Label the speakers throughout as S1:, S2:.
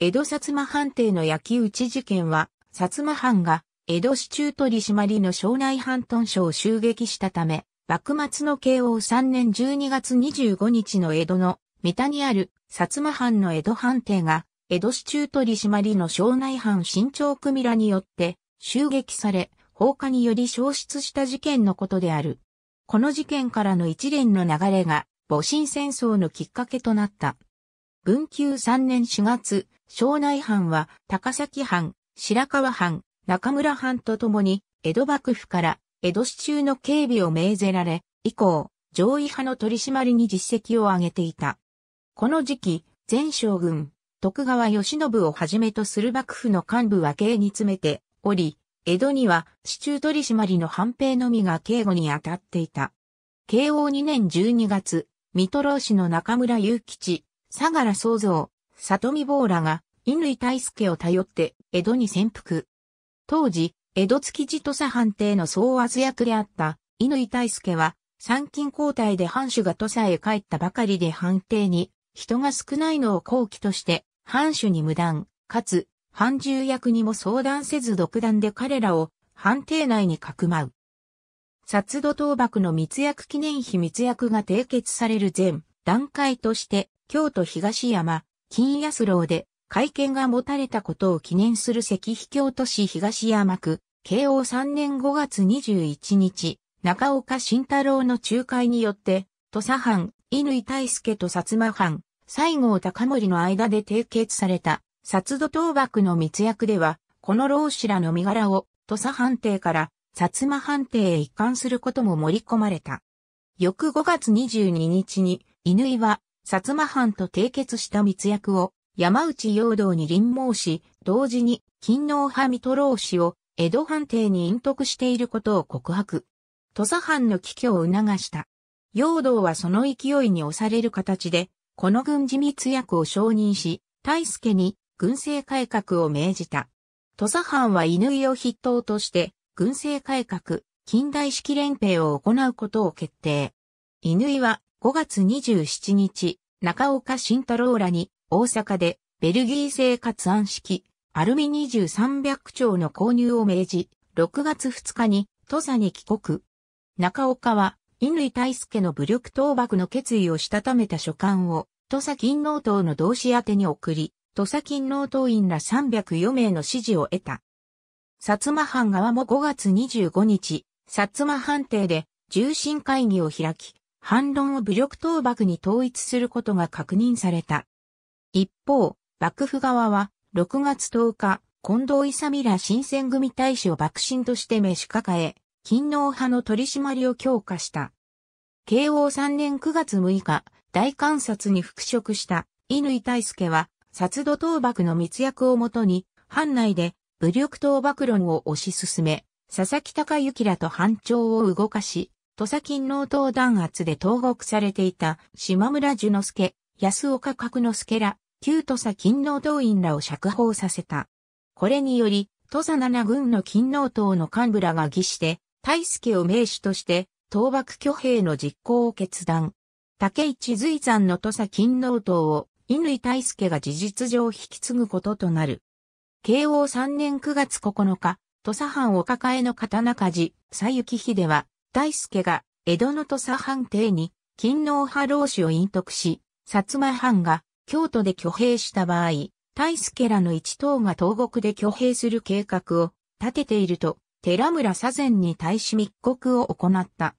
S1: 江戸薩摩藩邸の焼き討ち事件は、薩摩藩が江戸市中取締りの庄内藩屯所を襲撃したため、幕末の慶応3年12月25日の江戸の三田にある薩摩藩の江戸藩邸が、江戸市中取締りの庄内藩新長組らによって襲撃され、放火により消失した事件のことである。この事件からの一連の流れが、戊辰戦争のきっかけとなった。文久3年4月、庄内藩は高崎藩、白川藩、中村藩とともに、江戸幕府から江戸市中の警備を命ぜられ、以降、上位派の取り締まりに実績を上げていた。この時期、前将軍、徳川義信をはじめとする幕府の幹部は刑に詰めており、江戸には市中取締りの藩兵のみが警護に当たっていた。慶応2年12月、水戸老氏の中村祐吉、相良創造、里見坊らが、乾大助を頼って、江戸に潜伏。当時、江戸築地土佐藩邸の総圧役であった、乾大助は、参勤交代で藩主が土佐へ帰ったばかりで藩邸に、人が少ないのを好機として、藩主に無断、かつ、藩重役にも相談せず独断で彼らを、藩邸内にかくまう。薩土倒幕の密約記念碑密約が締結される前、段階として、京都東山、金安楼で会見が持たれたことを記念する石碑京都市東山区、慶応3年5月21日、中岡慎太郎の仲介によって、土佐藩、乾大輔と薩摩藩、西郷隆盛の間で締結された、薩土倒幕の密約では、この老子らの身柄を土佐藩邸から薩摩藩邸へ移管することも盛り込まれた。翌5月22日に、乾は薩摩藩と締結した密約を山内陽道に臨毛し、同時に勤王派三戸老氏を江戸藩邸に隠匿していることを告白。土佐藩の帰居を促した。陽道はその勢いに押される形で、この軍事密約を承認し、大助に軍政改革を命じた。土佐藩は犬井を筆頭として、軍政改革、近代式連兵を行うことを決定。犬井は5月27日、中岡慎太郎らに大阪でベルギー製活案式アルミ2300丁の購入を命じ、6月2日に土佐に帰国。中岡は乾大輔の武力倒幕の決意をしたためた書簡を土佐勤労党の同志宛てに送り、土佐勤労党員ら304名の支持を得た。薩摩藩側も5月25日、薩摩藩邸で重臣会議を開き、反論を武力倒幕に統一することが確認された。一方、幕府側は6月10日、近藤勇ら新選組大使を幕臣として召し抱え、勤王派の取り締まりを強化した。慶応3年9月6日、大観察に復職した乾大輔は、殺土倒幕の密約をもとに、藩内で武力倒幕論を推し進め、佐々木隆之らと藩長を動かし、土佐勤王党弾圧で投獄されていた島村寿之介、安岡角之助ら、旧土佐勤王党員らを釈放させた。これにより、土佐七軍の勤王党の幹部らが義して、大助を名手として、倒幕挙兵の実行を決断。竹市随山の土佐勤王党を、乾大助が事実上引き継ぐこととなる。慶応3年9月9日、土佐藩お抱えの刀鍛冶、佐幸秀は、大輔が江戸の土佐藩邸に勤王派老子を隠匿し、薩摩藩が京都で挙兵した場合、大輔らの一党が東国で挙兵する計画を立てていると、寺村左膳に対し密告を行った。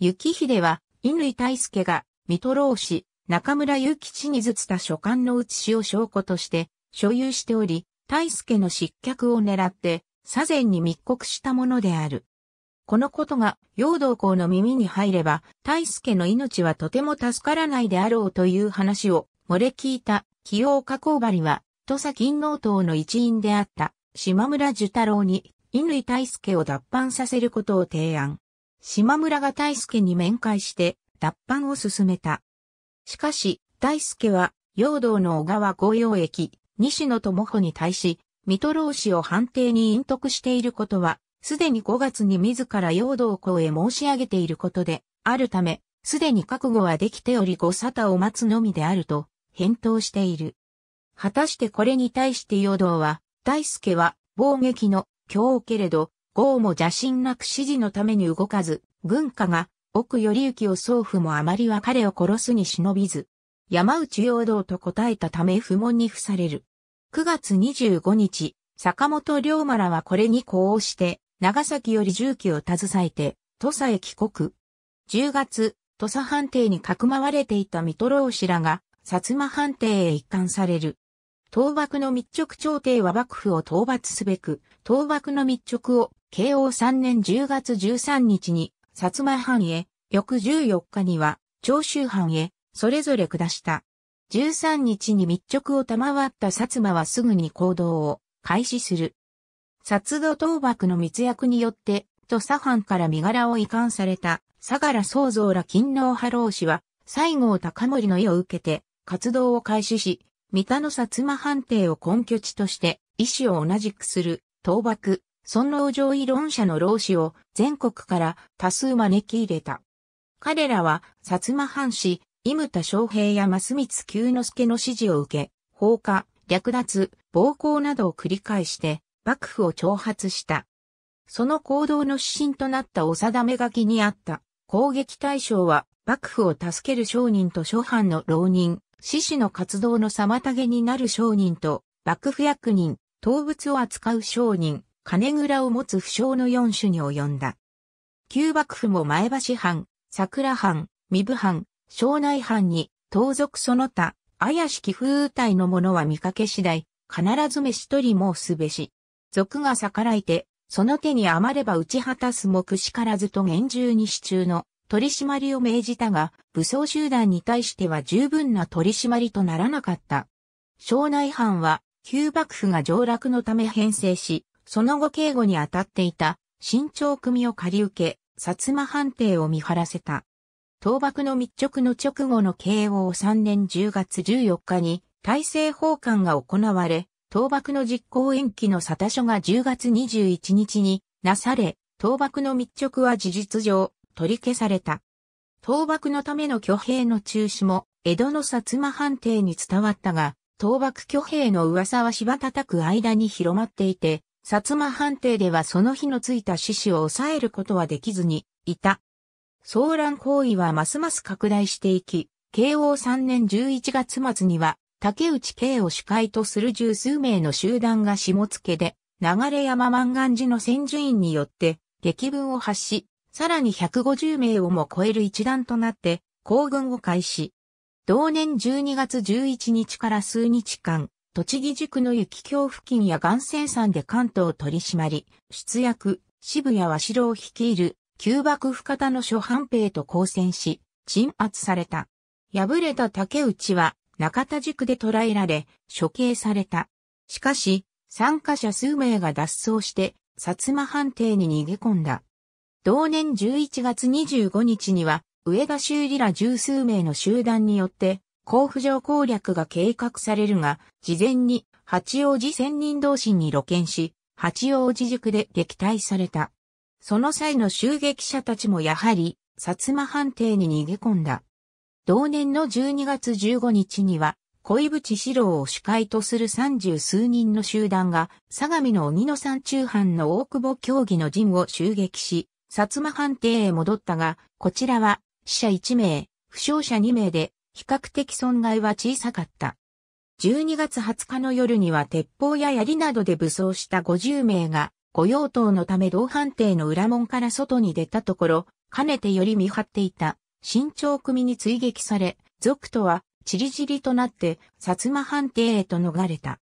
S1: 幸秀は、乾大輔が、水戸老子、中村祐吉にずつた書簡の写しを証拠として所有しており、大輔の失脚を狙って、左膳に密告したものである。このことが、陽道公の耳に入れば、大助の命はとても助からないであろうという話を、漏れ聞いた、清岡公張は、土佐金納党の一員であった、島村寿太郎に、乾大助を脱藩させることを提案。島村が大助に面会して、脱藩を進めた。しかし、大助は、陽道の小川御用駅、西野智穂に対し、水戸老氏を判定に隠匿していることは、すでに5月に自ら陽道校へ申し上げていることで、あるため、すでに覚悟はできておりご沙汰を待つのみであると、返答している。果たしてこれに対して陽道は、大助は、暴撃の、強けれど、豪も邪心なく指示のために動かず、軍家が、奥頼行を祖父もあまりは彼を殺すに忍びず、山内陽道と答えたため不問に付される。9月25日、坂本龍馬らはこれに呼応して、長崎より重機を携えて、土佐へ帰国。10月、土佐藩邸にかくまわれていた三郎氏らが、薩摩藩邸へ一貫される。倒幕の密直朝廷は幕府を討伐すべく、倒幕の密直を慶応3年10月13日に薩摩藩へ、翌14日には長州藩へ、それぞれ下した。13日に密直を賜った薩摩はすぐに行動を開始する。薩土倒幕の密約によって、土佐藩から身柄を移管された、相良創造ら勤労派老氏は、西郷隆盛の意を受けて、活動を開始し、三田の薩摩藩邸を根拠地として、意思を同じくする、倒幕、尊老上位論者の老子を全国から多数招き入れた。彼らは、薩摩藩士、伊牟田昌平や増光久之助の指示を受け、放火、略奪、暴行などを繰り返して、幕府を挑発した。その行動の指針となったお定め書きにあった攻撃対象は幕府を助ける商人と諸藩の浪人、志士の活動の妨げになる商人と幕府役人、動物を扱う商人、金蔵を持つ不詳の四種に及んだ。旧幕府も前橋藩、桜藩、三部藩、庄内藩に、盗賊その他、怪しき風体の者は見かけ次第、必ず飯取り申すべし、俗が逆らいて、その手に余れば打ち果たすもくしからずと厳重に支柱の取り締まりを命じたが、武装集団に対しては十分な取り締まりとならなかった。庄内藩は、旧幕府が上落のため編成し、その後警護に当たっていた、新朝組を借り受け、薩摩藩邸を見張らせた。倒幕の密直の直後の慶応3年10月14日に、大政奉還が行われ、倒幕の実行延期の沙汰書が10月21日になされ、倒幕の密着は事実上取り消された。倒幕のための挙兵の中止も江戸の薩摩藩邸に伝わったが、倒幕挙兵の噂は芝叩く間に広まっていて、薩摩藩邸ではその日のついた獅子を抑えることはできずにいた。騒乱行為はますます拡大していき、慶応3年11月末には竹内圭を主会とする十数名の集団が下付けで、流山万願寺の先住院によって、激文を発し、さらに150名をも超える一団となって、行軍を開始。同年12月11日から数日間、栃木塾の雪橋付近や岩泉山で関東を取り締まり、出役、渋谷和城を率いる、旧幕府方の諸藩兵と交戦し、鎮圧された。敗れた竹内は、中田塾で捕らえられ、処刑された。しかし、参加者数名が脱走して、薩摩藩邸に逃げ込んだ。同年11月25日には、上田修理ら十数名の集団によって、甲府城攻略が計画されるが、事前に八王子仙人同心に露見し、八王子塾で撃退された。その際の襲撃者たちもやはり、薩摩藩邸に逃げ込んだ。同年の12月15日には、小井淵四郎を主会とする三十数人の集団が、相模の鬼の山中藩の大久保協議の陣を襲撃し、薩摩藩邸へ戻ったが、こちらは、死者1名、負傷者2名で、比較的損害は小さかった。12月20日の夜には鉄砲や槍などで武装した50名が、御用盗のため同藩邸の裏門から外に出たところ、かねてより見張っていた新朝組に追撃され、族とは、ちりじりとなって、薩摩藩邸へと逃れた。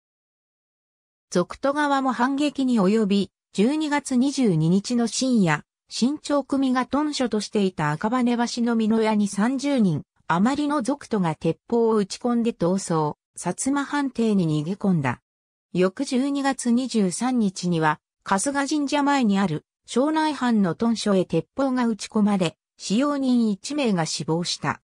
S1: 族と側も反撃に及び、12月22日の深夜、新朝組が屯所としていた赤羽橋の美濃屋に30人、余りの族徒が鉄砲を打ち込んで逃走、薩摩藩邸に逃げ込んだ。翌12月23日には、春日神社前にある、庄内藩の屯所へ鉄砲が撃ち込まれ、使用人1名が死亡した。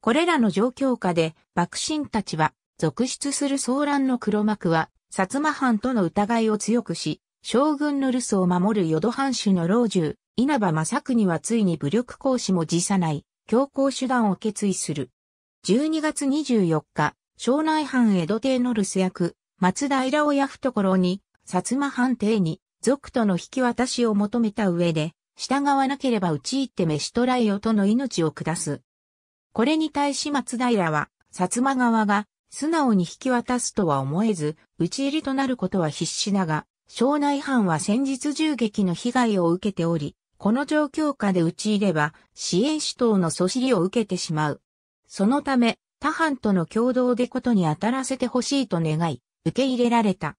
S1: これらの状況下で、幕臣たちは、続出する騒乱の黒幕は、薩摩藩との疑いを強くし、将軍の留守を守る淀藩主の老中、稲葉正国はついに武力行使も辞さない、強行手段を決意する。12月24日、庄内藩江戸邸の留守役、松平親懐に、薩摩藩邸に、族との引き渡しを求めた上で、従わなければ打ち入って飯捕らえよとの命を下す。これに対し松平は、薩摩側が素直に引き渡すとは思えず、打ち入りとなることは必至だが、庄内藩は先日銃撃の被害を受けており、この状況下で打ち入れば、支援主党のしりを受けてしまう。そのため、他藩との共同でことに当たらせてほしいと願い、受け入れられた。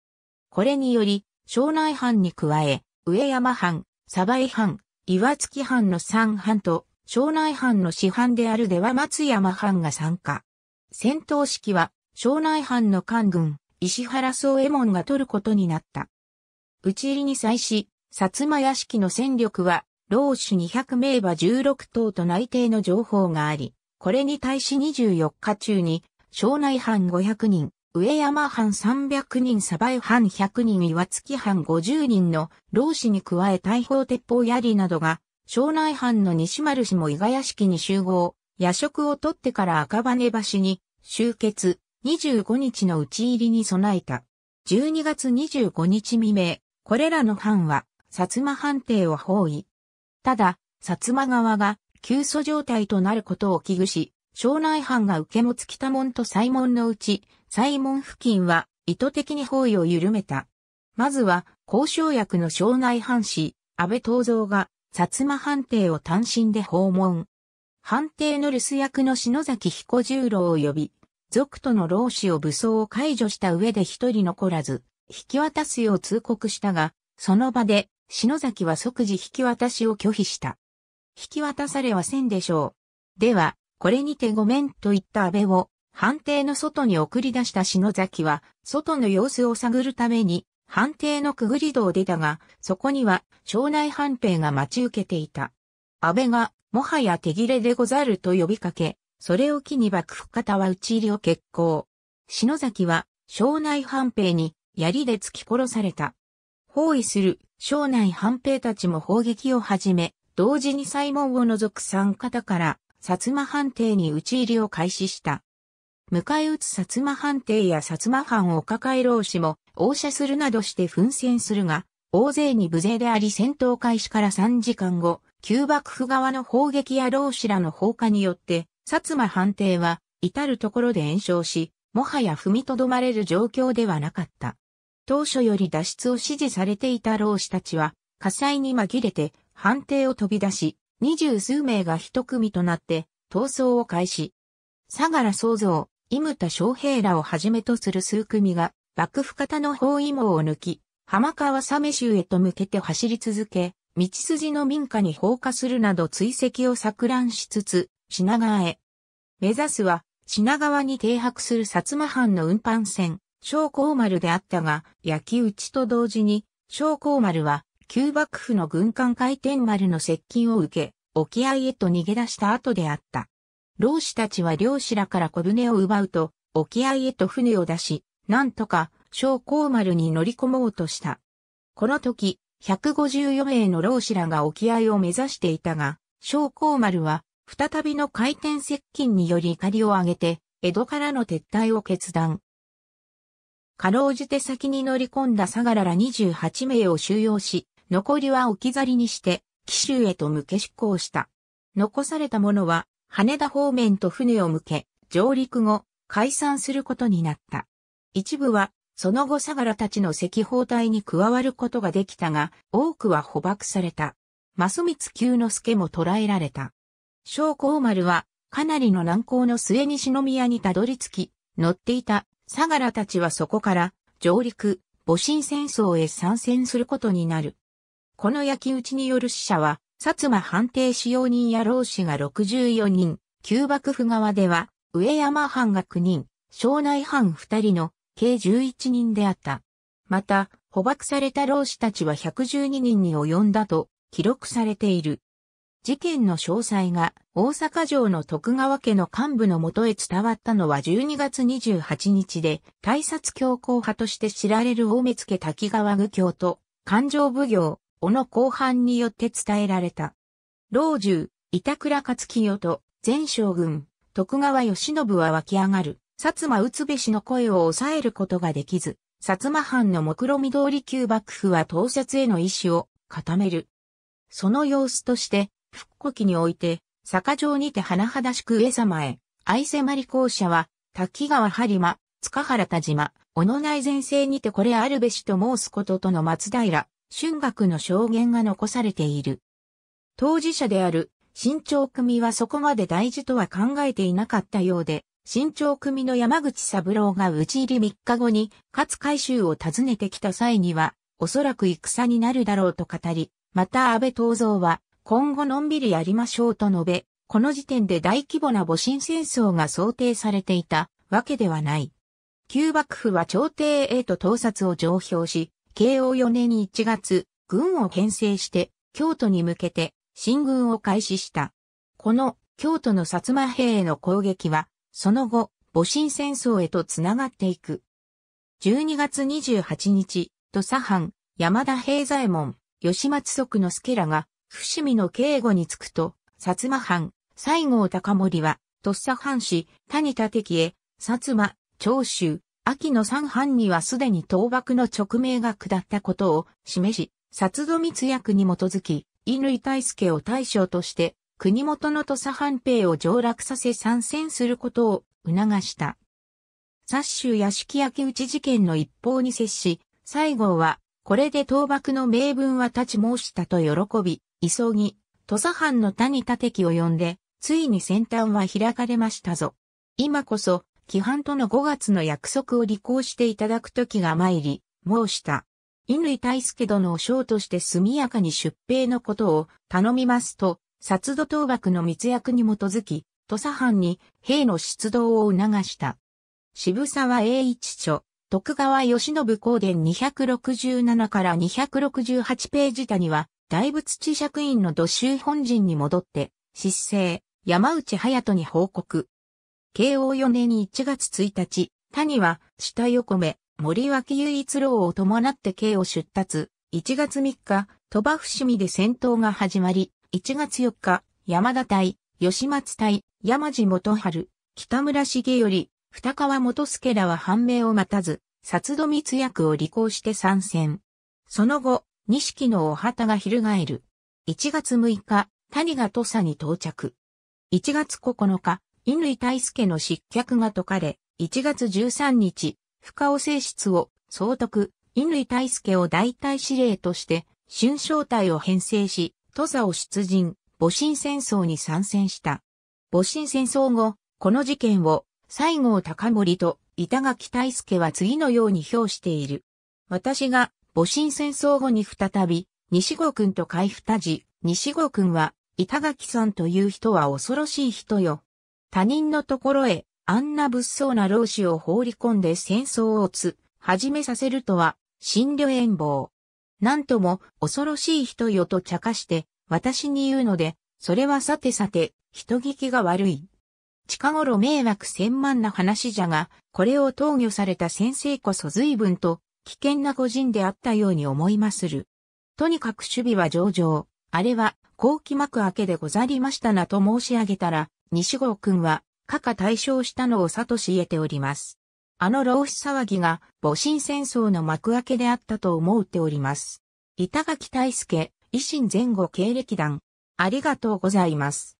S1: これにより、庄内藩に加え、上山藩、鯖江藩、岩槻藩の三藩と、庄内藩の四藩である出羽松山藩が参加。戦闘式は、庄内藩の官軍、石原総右衛門が取ることになった。打ち入りに際し、薩摩屋敷の戦力は、老主200名馬16頭と内定の情報があり、これに対し24日中に、庄内藩500人、上山藩300人、鯖江藩100人、岩月藩50人の老子に加え大砲鉄砲槍などが、庄内藩の西丸氏も伊賀屋敷に集合、夜食を取ってから赤羽橋に集結、25日の討ち入りに備えた。12月25日未明、これらの藩は、薩摩藩邸を包囲。ただ、薩摩側が、急訴状態となることを危惧し、庄内藩が受け持つ北門と西門のうち、西門付近は意図的に包囲を緩めた。まずは、交渉役の庄内藩士、安倍東蔵が、薩摩藩邸を単身で訪問。藩邸の留守役の篠崎彦十郎を呼び、族との老子を武装を解除した上で一人残らず、引き渡すよう通告したが、その場で、篠崎は即時引き渡しを拒否した。引き渡されはせんでしょう。では、これにてごめんと言った安倍を、判定の外に送り出した篠崎は、外の様子を探るために、判定のくぐり道を出たが、そこには、庄内判定が待ち受けていた。安倍が、もはや手切れでござると呼びかけ、それを機に幕府方は討ち入りを決行。篠崎は、庄内判兵に、槍で突き殺された。包囲する、庄内判兵たちも砲撃を始め、同時に西門を除く三方から、薩摩藩邸に討ち入りを開始した。迎え撃つ薩摩藩邸や薩摩藩を抱え老子も、応射するなどして奮戦するが、大勢に無勢であり戦闘開始から3時間後、旧幕府側の砲撃や老子らの放火によって、薩摩藩邸は、至るところで炎症し、もはや踏みとどまれる状況ではなかった。当初より脱出を指示されていた老子たちは、火災に紛れて、藩邸を飛び出し、二十数名が一組となって、闘争を開始。相良創造、伊牟田昌平らをはじめとする数組が、幕府方の包囲網を抜き、浜川鮫州へと向けて走り続け、道筋の民家に放火するなど追跡を錯乱しつつ、品川へ。目指すは、品川に停泊する薩摩藩の運搬船、昌光丸であったが、焼き討ちと同時に、昌光丸は、旧幕府の軍艦回転丸の接近を受け、沖合へと逃げ出した後であった。老子たちは漁師らから小舟を奪うと、沖合へと船を出し、なんとか、将校丸に乗り込もうとした。この時、154名の老子らが沖合を目指していたが、将校丸は、再びの回転接近により怒りを上げて、江戸からの撤退を決断。かろうじて先に乗り込んだ相良ら28名を収容し、残りは置き去りにして、紀州へと向け出港した。残されたものは、羽田方面と船を向け、上陸後、解散することになった。一部は、その後相良たちの赤包隊に加わることができたが、多くは捕獲された。増光久之助も捕らえられた。将校丸は、かなりの難航の末に忍宮にたどり着き、乗っていた相良たちはそこから、上陸、戊辰戦争へ参戦することになる。この焼き討ちによる死者は、薩摩判定使用人や老子が64人、旧幕府側では、上山藩が9人、庄内藩2人の計11人であった。また、捕獲された老子たちは112人に及んだと記録されている。事件の詳細が大阪城の徳川家の幹部のもとへ伝わったのは12月28日で、大殺強行派として知られる大目付滝川愚教と、環状奉行、小野後半によって伝えられた。老中、板倉勝清と、前将軍、徳川義信は湧き上がる、薩摩宇部氏の声を抑えることができず、薩摩藩の目論見通り旧幕府は統撮への意志を固める。その様子として、復古期において、坂上にて甚だしく上様へ、愛まり校舎は、滝川播磨、塚原田島、小野内前世にてこれあるべしと申すこととの松平、春学の証言が残されている。当事者である新潮組はそこまで大事とは考えていなかったようで、新潮組の山口三郎が討ち入り3日後に勝海舟を訪ねてきた際には、おそらく戦になるだろうと語り、また安倍東蔵は、今後のんびりやりましょうと述べ、この時点で大規模な戊辰戦争が想定されていたわけではない。旧幕府は朝廷へと盗撮を上表し、慶応4年1月、軍を編成して、京都に向けて、進軍を開始した。この、京都の薩摩兵への攻撃は、その後、戊辰戦争へとつながっていく。12月28日、土佐藩、山田平左衛門、吉松則之助らが、伏見の警護に着くと、薩摩藩、西郷隆盛は、土佐藩士、谷田敵へ、薩摩、長州、秋の三藩にはすでに倒幕の直命が下ったことを示し、薩度密約に基づき、乾大助を大将として、国元の土佐藩兵を上落させ参戦することを促した。薩州屋敷焼討ち事件の一報に接し、西郷は、これで倒幕の名分は立ち申したと喜び、急ぎ、土佐藩の谷立敵を呼んで、ついに先端は開かれましたぞ。今こそ、規範との5月の約束を履行していただく時が参り、申した。乾大助殿を将として速やかに出兵のことを頼みますと、薩土討幕の密約に基づき、土佐藩に兵の出動を促した。渋沢栄一著、徳川義信公伝267から268ページには、大仏地釈院の土州本陣に戻って、失政、山内隼人に報告。慶応4年1月1日、谷は、下横目、森脇唯一郎を伴って慶を出立。1月3日、鳥羽伏見で戦闘が始まり、1月4日、山田隊、吉松隊、山地元春、北村よ頼、二川元助らは判明を待たず、薩戸密約を履行して参戦。その後、錦のお旗が翻る。1月6日、谷が土佐に到着。1月9日、乾類大助の失脚が解かれ、1月13日、深尾正室を総督、乾類大助を代替司令として、春正隊を編成し、土佐を出陣、戊辰戦争に参戦した。戊辰戦争後、この事件を、西郷隆盛と板垣大助は次のように評している。私が戊辰戦争後に再び、西郷君と復。二時、西郷君は、板垣さんという人は恐ろしい人よ。他人のところへ、あんな物騒な老子を放り込んで戦争をつ、始めさせるとは、心慮遠望。なんとも、恐ろしい人よと茶化して、私に言うので、それはさてさて、人聞きが悪い。近頃迷惑千万な話じゃが、これを投与された先生こそ随分と、危険な個人であったように思いまする。とにかく守備は上々。あれは、後期幕明けでござりましたなと申し上げたら、西郷くんは、過去対象したのを悟し得ております。あの浪費騒ぎが、戊辰戦争の幕開けであったと思うております。板垣大輔、維新前後経歴団、ありがとうございます。